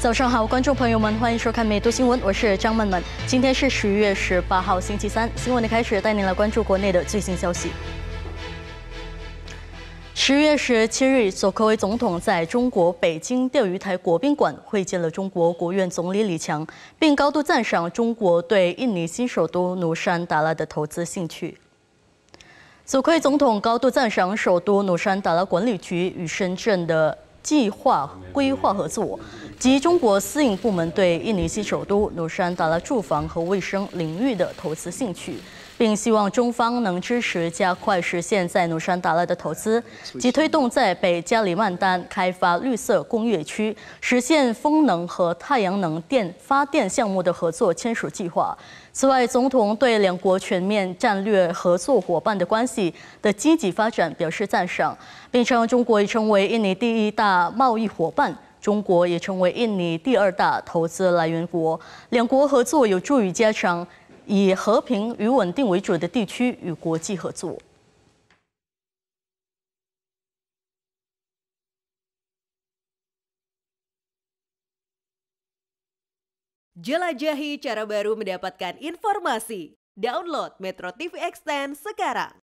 早上好，观众朋友们，欢迎收看美都新闻，我是张曼曼。今天是十一月十八号，星期三。新闻的开始，带您来关注国内的最新消息。十月十七日，索科维总统在中国北京钓鱼台国宾馆会见了中国国务院总理李强，并高度赞赏中国对印尼新首都努山达拉的投资兴趣。索科维总统高度赞赏首都努山达拉管理局与深圳的计划规划合作。及中国私营部门对印尼首都努山达拉住房和卫生领域的投资兴趣，并希望中方能支持加快实现在努山达拉的投资及推动在北加里曼丹开发绿色工业区、实现风能和太阳能电发电项目的合作签署计划。此外，总统对两国全面战略合作伙伴的关系的积极发展表示赞赏，并称中国已成为印尼第一大贸易伙伴。中国也成为印尼第二大投资来源国，两国合作有助于加强以和平与稳定为主的地区与国际合作。jelajahi cara baru mendapatkan informasi. Download Metro TV Extent sekarang.